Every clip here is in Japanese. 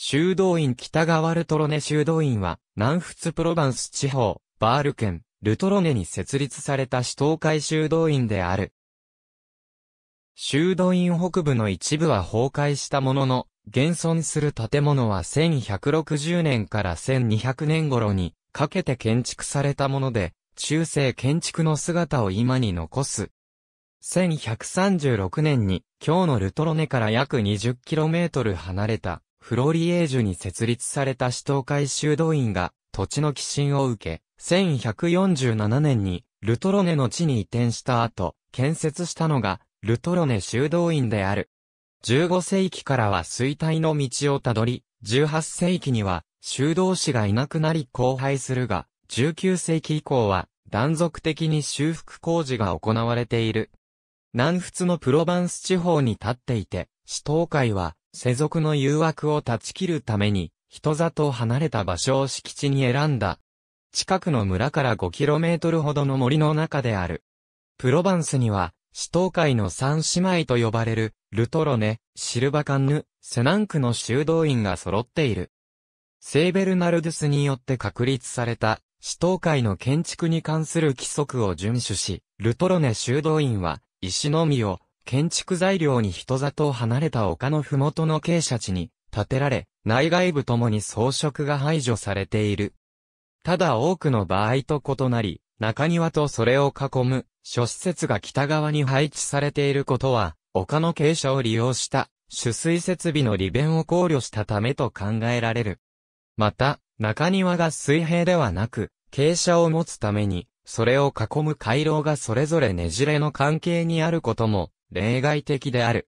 修道院北側ルトロネ修道院は、南仏プロヴァンス地方、バール県、ルトロネに設立された市東海修道院である。修道院北部の一部は崩壊したものの、現存する建物は1160年から1200年頃にかけて建築されたもので、中世建築の姿を今に残す。1136年に、今日のルトロネから約 20km 離れたフロリエージュに設立された首都会修道院が土地の寄進を受け、1147年にルトロネの地に移転した後、建設したのがルトロネ修道院である。15世紀からは衰退の道をたどり、18世紀には修道士がいなくなり荒廃するが、19世紀以降は断続的に修復工事が行われている。南仏のプロバンス地方に立っていて、首都海は世俗の誘惑を断ち切るために、人里離れた場所を敷地に選んだ。近くの村から 5km ほどの森の中である。プロバンスには、死闘会の三姉妹と呼ばれる、ルトロネ、シルバカンヌ、セナンクの修道院が揃っている。セーベルナルドゥスによって確立された、死闘会の建築に関する規則を遵守し、ルトロネ修道院は、石の実を、建築材料に人里を離れた丘の麓の傾斜地に建てられ、内外部ともに装飾が排除されている。ただ多くの場合と異なり、中庭とそれを囲む諸施設が北側に配置されていることは、丘の傾斜を利用した取水設備の利便を考慮したためと考えられる。また、中庭が水平ではなく、傾斜を持つために、それを囲む回廊がそれぞれねじれの関係にあることも例外的である。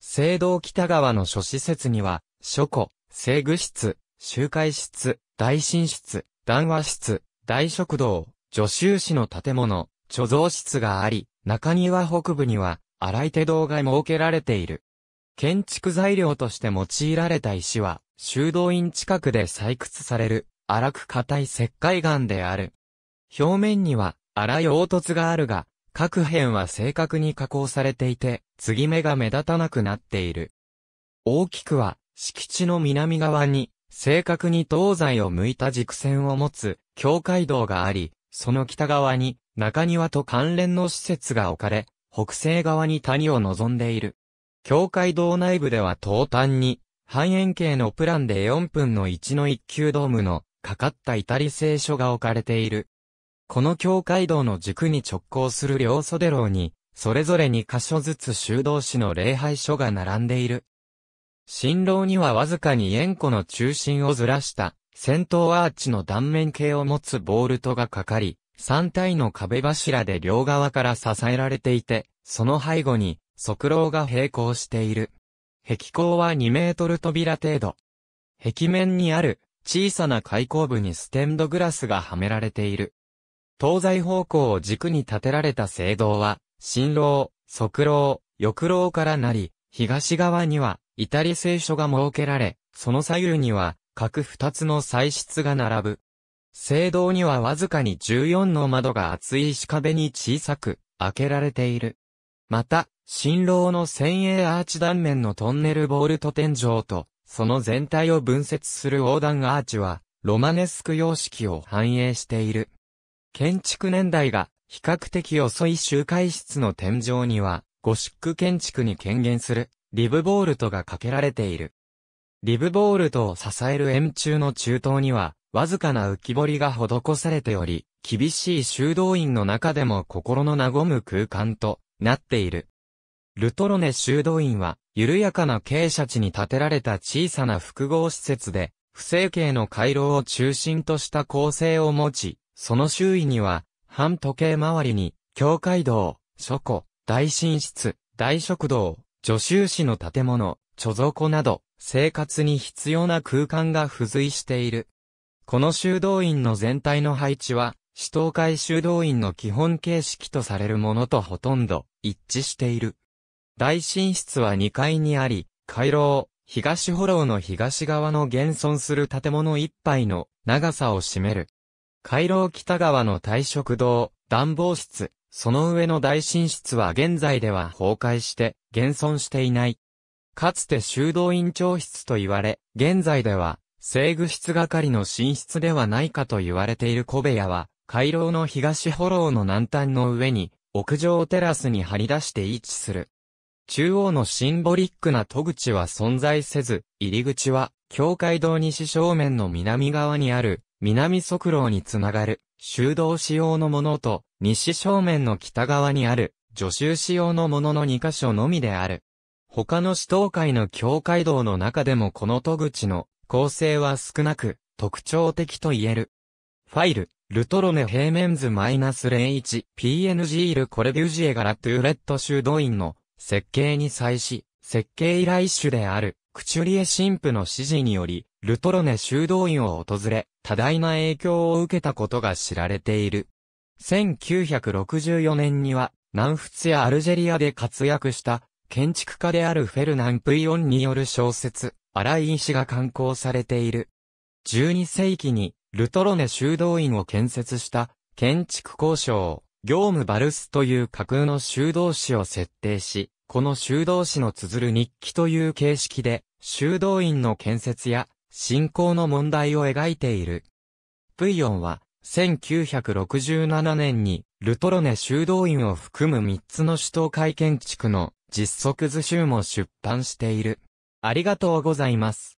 聖堂北側の諸施設には、書庫、聖具室、集会室、大寝室、談話室、大食堂、助手士の建物、貯蔵室があり、中庭北部には、荒い手堂が設けられている。建築材料として用いられた石は、修道院近くで採掘される、荒く硬い石灰岩である。表面には、荒い凹凸があるが、各辺は正確に加工されていて、継ぎ目が目立たなくなっている。大きくは、敷地の南側に、正確に東西を向いた軸線を持つ、境界道があり、その北側に、中庭と関連の施設が置かれ、北西側に谷を望んでいる。境界道内部では東端に、半円形のプランで4分の1の一級ドームの、かかったイタリ製書が置かれている。この境界道の軸に直行する両袖楼に、それぞれ2箇所ずつ修道士の礼拝所が並んでいる。新楼にはわずかに円弧の中心をずらした、先頭アーチの断面形を持つボールトがかかり、3体の壁柱で両側から支えられていて、その背後に、側楼が並行している。壁口は2メートル扉程度。壁面にある、小さな開口部にステンドグラスがはめられている。東西方向を軸に建てられた聖堂は、新郎、側楼、翼廊からなり、東側には、イタリ聖書が設けられ、その左右には、各二つの祭室が並ぶ。聖堂にはわずかに14の窓が厚い石壁に小さく、開けられている。また、新郎の先鋭アーチ断面のトンネルボールと天井と、その全体を分節する横断アーチは、ロマネスク様式を反映している。建築年代が比較的遅い集会室の天井には、ゴシック建築に権限するリブボールトがかけられている。リブボールトを支える円柱の中東には、わずかな浮き彫りが施されており、厳しい修道院の中でも心の和む空間となっている。ルトロネ修道院は、緩やかな傾斜地に建てられた小さな複合施設で、不整形の回廊を中心とした構成を持ち、その周囲には、半時計回りに、教会堂、書庫、大寝室、大食堂、助手師の建物、貯蔵庫など、生活に必要な空間が付随している。この修道院の全体の配置は、市東会修道院の基本形式とされるものとほとんど一致している。大寝室は2階にあり、回廊、東ホローの東側の現存する建物一杯の長さを占める。回廊北側の大食堂、暖房室、その上の大寝室は現在では崩壊して、現存していない。かつて修道院長室と言われ、現在では、制御室係の寝室ではないかと言われている小部屋は、回廊の東フォローの南端の上に、屋上テラスに張り出して位置する。中央のシンボリックな戸口は存在せず、入り口は、教会堂西正面の南側にある、南側楼につながる修道仕様のものと西正面の北側にある助手仕様のものの2箇所のみである。他の市東会の教会道の中でもこの戸口の構成は少なく特徴的と言える。ファイル、ルトロネ平面図 -01、PNG ルコレビュジエガラトゥーレット修道院の設計に際し、設計依頼主である、クチュリエ神父の指示により、ルトロネ修道院を訪れ、多大な影響を受けたことが知られている。1964年には、南仏やアルジェリアで活躍した、建築家であるフェルナン・プイオンによる小説、荒ン石が刊行されている。12世紀に、ルトロネ修道院を建設した、建築交渉。業務バルスという架空の修道士を設定し、この修道士の綴る日記という形式で、修道院の建設や信仰の問題を描いている。プイヨンは、1967年に、ルトロネ修道院を含む3つの首都会建築の実測図集も出版している。ありがとうございます。